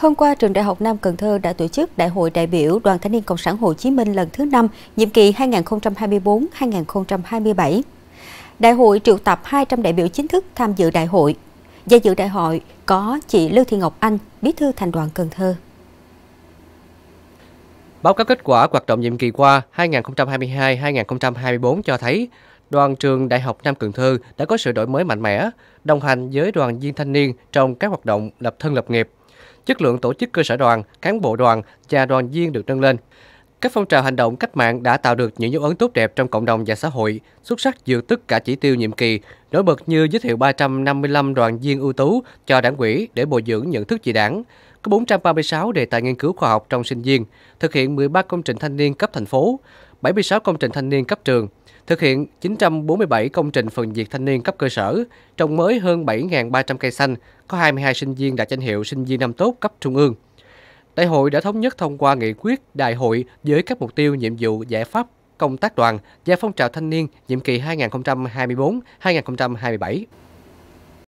Hôm qua, Trường Đại học Nam Cần Thơ đã tổ chức Đại hội đại biểu Đoàn Thanh niên Cộng sản Hồ Chí Minh lần thứ 5, nhiệm kỳ 2024-2027. Đại hội triệu tập 200 đại biểu chính thức tham dự đại hội. Gia dự đại hội có chị Lưu Thị Ngọc Anh, bí thư thành đoàn Cần Thơ. Báo cáo kết quả hoạt động nhiệm kỳ qua 2022-2024 cho thấy đoàn trường Đại học Nam Cần Thơ đã có sự đổi mới mạnh mẽ, đồng hành với đoàn viên thanh niên trong các hoạt động lập thân lập nghiệp, chất lượng tổ chức cơ sở đoàn, cán bộ đoàn và đoàn viên được nâng lên. Các phong trào hành động cách mạng đã tạo được những dấu ấn tốt đẹp trong cộng đồng và xã hội, xuất sắc vượt tất cả chỉ tiêu nhiệm kỳ, nổi bật như giới thiệu 355 đoàn viên ưu tú cho đảng quỹ để bồi dưỡng nhận thức về đảng, có 436 đề tài nghiên cứu khoa học trong sinh viên, thực hiện 13 công trình thanh niên cấp thành phố, 76 công trình thanh niên cấp trường, thực hiện 947 công trình phần việc thanh niên cấp cơ sở, trồng mới hơn 7.300 cây xanh, có 22 sinh viên đạt danh hiệu sinh viên năm tốt cấp trung ương. Đại hội đã thống nhất thông qua nghị quyết đại hội với các mục tiêu, nhiệm vụ, giải pháp, công tác đoàn và phong trào thanh niên nhiệm kỳ 2024-2027.